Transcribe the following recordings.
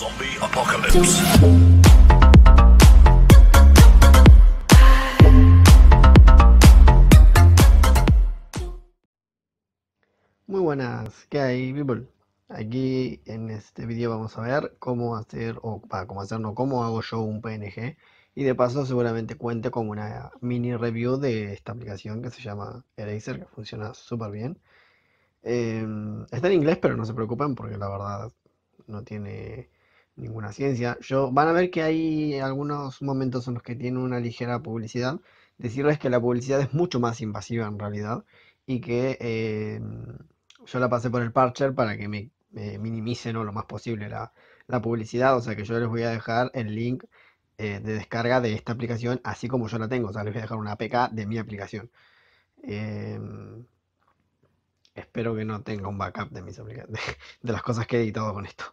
Zombie Apocalypse. Muy buenas, ¿qué hay, people? Aquí en este video vamos a ver cómo hacer, o para cómo hacerlo, cómo hago yo un PNG. Y de paso seguramente cuente con una mini review de esta aplicación que se llama Eraser, que funciona súper bien. Em, está en inglés, pero no se preocupen porque la verdad no tiene ninguna ciencia. Yo, van a ver que hay algunos momentos en los que tiene una ligera publicidad. Decirles que la publicidad es mucho más invasiva en realidad y que em, yo la pasé por el parcher para que me, minimicen lo más posible la, publicidad. O sea que yo les voy a dejar el link eh, de descarga de esta aplicación así como yo la tengo. O sea, les voy a dejar una APK de mi aplicación. Em, espero que no tenga un backup de mis de las cosas que he editado con esto.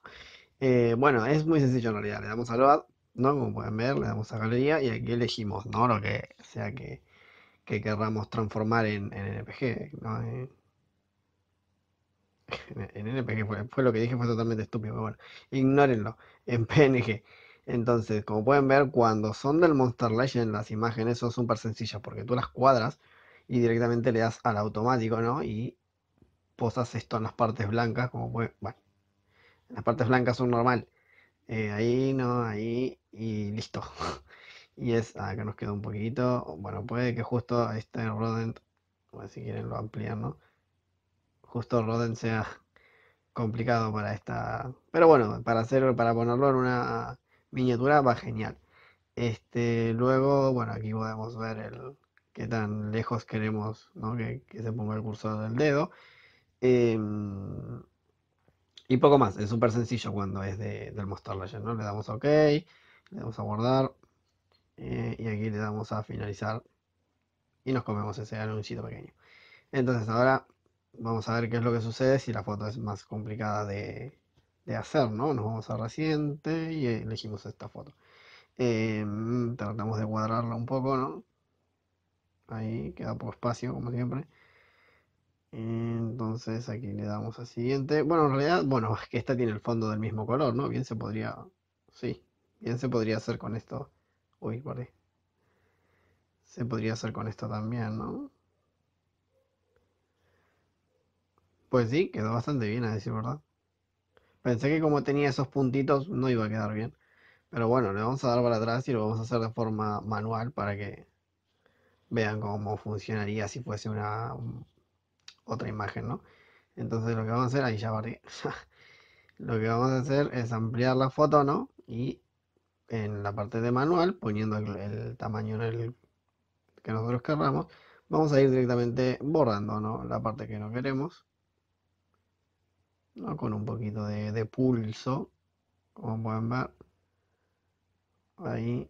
Eh, bueno, es muy sencillo en realidad. Le damos a Load, ¿no? Como pueden ver, le damos a Galería y aquí elegimos, ¿no? Lo que sea que, que querramos transformar en, en NPG, ¿no? en, NPG fue, lo que dije, fue totalmente estúpido, pero bueno, ignórenlo, en PNG. Entonces, como pueden ver, cuando son del Monster Legend, las imágenes son súper sencillas, porque tú las cuadras y directamente le das al automático, ¿no? Y posas esto en las partes blancas, como pueden... Bueno, las partes blancas son normal. Eh, ahí, no, ahí y listo. y es, que ah, nos queda un poquito. Bueno, puede que justo este rodent, ver si quieren lo ampliar ¿no? Justo rodent sea complicado para esta. Pero bueno, para hacerlo para ponerlo en una miniatura va genial. Este, luego, bueno, aquí podemos ver el qué tan lejos queremos que, se ponga el cursor del dedo. Em, y poco más, es súper sencillo cuando es de, del mostrarle, ¿no? Le damos a OK, le damos a guardar eh, y aquí le damos a finalizar y nos comemos ese anuncito pequeño. Entonces ahora vamos a ver qué es lo que sucede si la foto es más complicada de, hacer, ¿no? Nos vamos a reciente y elegimos esta foto. Em, tratamos de cuadrarla un poco, ¿no? Ahí queda poco espacio, como siempre. Entonces aquí le damos a siguiente. Bueno, en realidad, bueno, es que esta tiene el fondo del mismo color, ¿no? Bien se podría, sí, bien se podría hacer con esto. Uy, guardé. Se podría hacer con esto también, ¿no? Pues sí, quedó bastante bien a decir verdad. Pensé que como tenía esos puntitos no iba a quedar bien. Pero bueno, le vamos a dar para atrás y lo vamos a hacer de forma manual para que vean cómo funcionaría si fuese una, otra imagen, ¿no? Entonces lo que vamos a hacer, ahí ya barré, lo que vamos a hacer es ampliar la foto, ¿no? Y en la parte de manual, poniendo el, tamaño el que nosotros querramos, vamos a ir directamente borrando, ¿no? La parte que no queremos, ¿no? Con un poquito de, de pulso, como pueden ver, ahí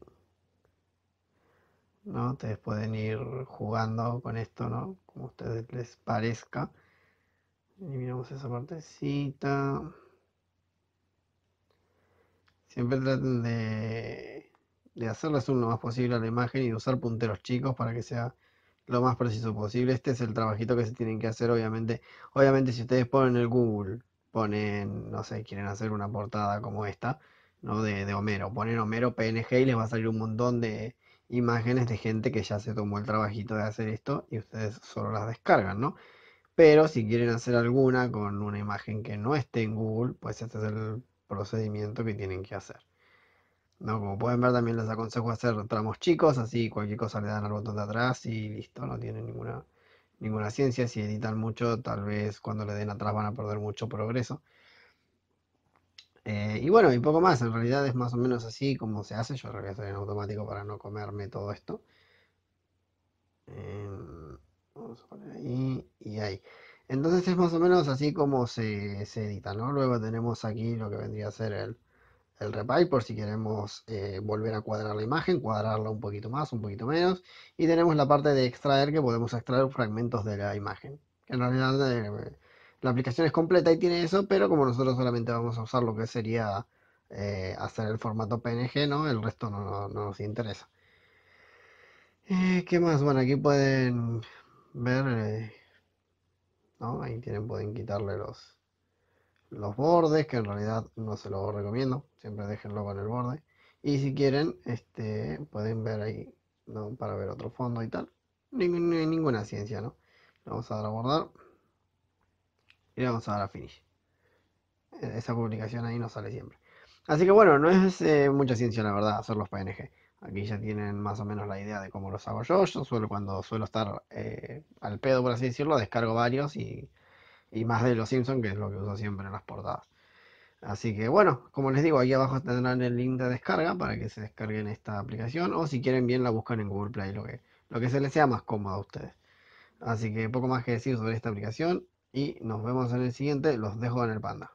Ustedes pueden ir jugando con esto, ¿no? Como a ustedes les parezca. Eliminamos esa partecita. Siempre traten de, de hacerle zoom lo más posible a la imagen y usar punteros chicos para que sea lo más preciso posible. Este es el trabajito que se tienen que hacer, obviamente. Obviamente, si ustedes ponen el Google, ponen, no sé, quieren hacer una portada como esta, ¿no? De, de Homero. Ponen Homero PNG y les va a salir un montón de, imágenes de gente que ya se tomó el trabajito de hacer esto y ustedes solo las descargan, ¿no? Pero si quieren hacer alguna con una imagen que no esté en Google, pues este es el procedimiento que tienen que hacer. ¿No? Como pueden ver también les aconsejo hacer tramos chicos, así cualquier cosa le dan al botón de atrás y listo, no tienen ninguna, ninguna ciencia. Si editan mucho, tal vez cuando le den atrás van a perder mucho progreso. Eh, y bueno, y poco más, en realidad es más o menos así como se hace. Yo regreso en automático para no comerme todo esto. Em, vamos a poner ahí y ahí. Entonces es más o menos así como se, edita, ¿no? Luego tenemos aquí lo que vendría a ser el, el por si queremos eh, volver a cuadrar la imagen, cuadrarla un poquito más, un poquito menos. Y tenemos la parte de extraer que podemos extraer fragmentos de la imagen. En realidad eh, la aplicación es completa y tiene eso, pero como nosotros solamente vamos a usar lo que sería eh, hacer el formato PNG, ¿no? El resto no, nos interesa. Eh, ¿Qué más? Bueno, aquí pueden ver, eh, ¿no? Ahí tienen, pueden quitarle los, los bordes, que en realidad no se los recomiendo, siempre déjenlo con el borde. Y si quieren, este, pueden ver ahí, ¿no? Para ver otro fondo y tal. ninguna ciencia, ¿no? Vamos a dar a bordar y le vamos a dar a finish. E, esa publicación ahí no sale siempre. Así que bueno, no es eh, mucha ciencia la verdad hacer los PNG. Aquí ya tienen más o menos la idea de cómo los hago yo. Yo suelo, cuando suelo estar eh, al pedo, por así decirlo, descargo varios y, más de los Simpsons, que es lo que uso siempre en las portadas. Así que bueno, como les digo, aquí abajo tendrán el link de descarga para que se descarguen esta aplicación o si quieren bien la buscan en Google Play, lo que, lo que se les sea más cómodo a ustedes. Así que poco más que decir sobre esta aplicación y nos vemos en el siguiente. Los dejo en el panda.